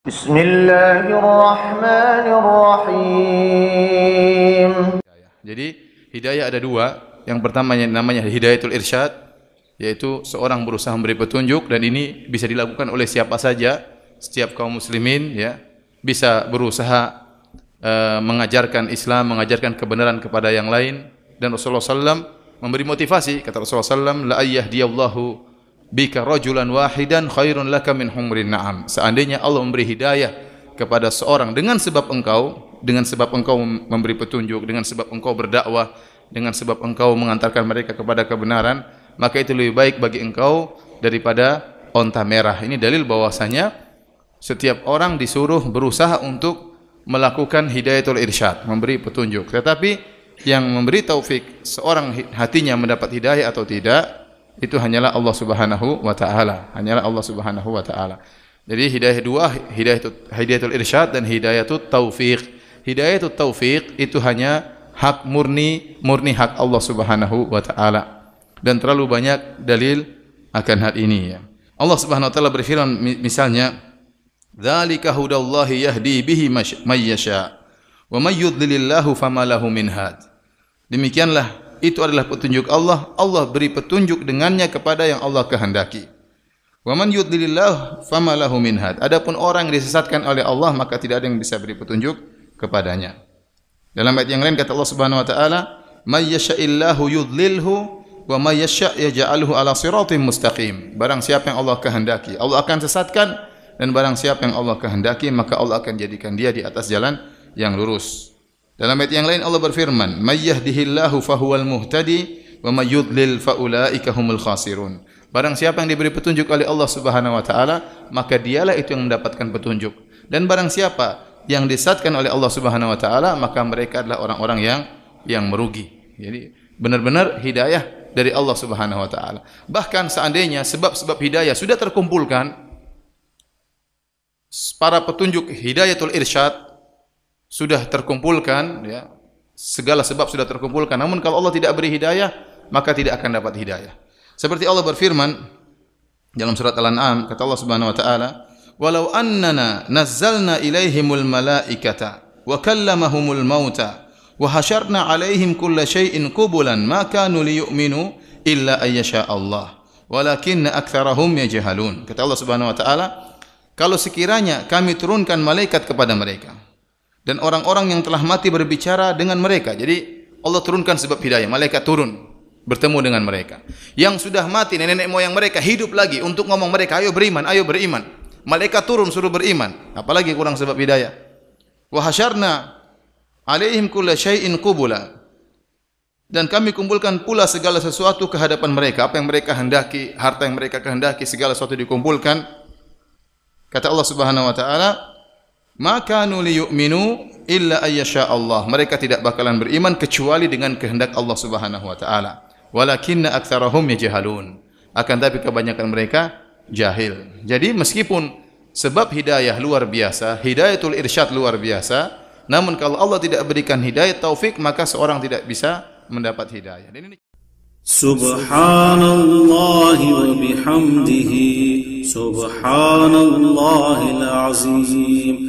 بسم Jadi hidayah ada dua. Yang pertama yang namanya hidayatul irsyad yaitu seorang berusaha memberi petunjuk dan ini bisa dilakukan oleh siapa saja, setiap kaum muslimin ya. Bisa berusaha uh, mengajarkan Islam, mengajarkan kebenaran kepada yang lain dan Rasulullah SAW memberi motivasi kata Rasulullah SAW la ayyah diyallahu bika rajulan wahidan khairun laka min humrin na'am. Seandainya Allah memberi hidayah kepada seorang dengan sebab engkau, dengan sebab engkau memberi petunjuk, dengan sebab engkau berdakwah, dengan sebab engkau mengantarkan mereka kepada kebenaran, maka itu lebih baik bagi engkau daripada onta merah. Ini dalil bahwasanya setiap orang disuruh berusaha untuk melakukan hidayatul irsyad, memberi petunjuk. Tetapi yang memberi taufik seorang hatinya mendapat hidayah atau tidak itu hanyalah Allah Subhanahu wa taala, hanyalah Allah Subhanahu wa taala. Jadi hidayah dua, hidayatul hidayatul irsyad dan hidayatul taufiq. Hidayatul taufiq itu hanya hak murni, murni hak Allah Subhanahu wa taala. Dan terlalu banyak dalil akan hal ini ya. Allah Subhanahu wa taala berfirman misalnya, "Dzalika hudallahi yahdi bihi may yasha wa may yudlilillahu fama lahu min had." Demikianlah itu adalah petunjuk Allah. Allah beri petunjuk dengannya kepada yang Allah kehendaki. Wa man yudlilillah fama lahu min had. Adapun orang yang disesatkan oleh Allah maka tidak ada yang bisa beri petunjuk kepadanya. Dalam ayat yang lain kata Allah Subhanahu wa taala, "May yasha'illahu yudlilhu wa may yasha' yaj'alhu ala siratim mustaqim." Barang siapa yang Allah kehendaki, Allah akan sesatkan dan barang siapa yang Allah kehendaki maka Allah akan jadikan dia di atas jalan yang lurus. Dalam ayat yang lain Allah berfirman, "Mayyahdihillahu fahuwal muhtadi wa may yudlil faulaika humul khasirun." Barang siapa yang diberi petunjuk oleh Allah Subhanahu wa taala, maka dialah itu yang mendapatkan petunjuk. Dan barang siapa yang disatkan oleh Allah Subhanahu wa taala, maka mereka adalah orang-orang yang yang merugi. Jadi benar-benar hidayah dari Allah Subhanahu wa taala. Bahkan seandainya sebab-sebab hidayah sudah terkumpulkan para petunjuk hidayatul irsyad sudah terkumpulkan ya segala sebab sudah terkumpulkan namun kalau Allah tidak beri hidayah maka tidak akan dapat hidayah seperti Allah berfirman dalam surat Al-An'am kata Allah Subhanahu wa taala walau annana nazzalna ilaihimul malaikata wa kallamahumul mauta wa hasyarna alaihim kulla syai'in qubulan ma kanu liyu'minu illa ayyasha Allah walakinna aktsarahum yajhalun kata Allah Subhanahu wa taala kalau sekiranya kami turunkan malaikat kepada mereka dan orang-orang yang telah mati berbicara dengan mereka. Jadi Allah turunkan sebab hidayah, malaikat turun bertemu dengan mereka. Yang sudah mati nenek moyang mereka hidup lagi untuk ngomong mereka, ayo beriman, ayo beriman. Malaikat turun suruh beriman, apalagi kurang sebab hidayah. Wa alaihim kulla syai'in qubula. Dan kami kumpulkan pula segala sesuatu ke hadapan mereka, apa yang mereka hendaki, harta yang mereka kehendaki, segala sesuatu dikumpulkan. Kata Allah Subhanahu wa taala, maka nuli yu'minu illa ayyasha Allah. Mereka tidak bakalan beriman kecuali dengan kehendak Allah Subhanahu wa taala. Walakinna aktsarahum yajhalun. Akan tapi kebanyakan mereka jahil. Jadi meskipun sebab hidayah luar biasa, hidayatul irsyad luar biasa, namun kalau Allah tidak berikan hidayah taufik maka seorang tidak bisa mendapat hidayah. Dan ini Subhanallah wa bihamdihi Subhanallahil azim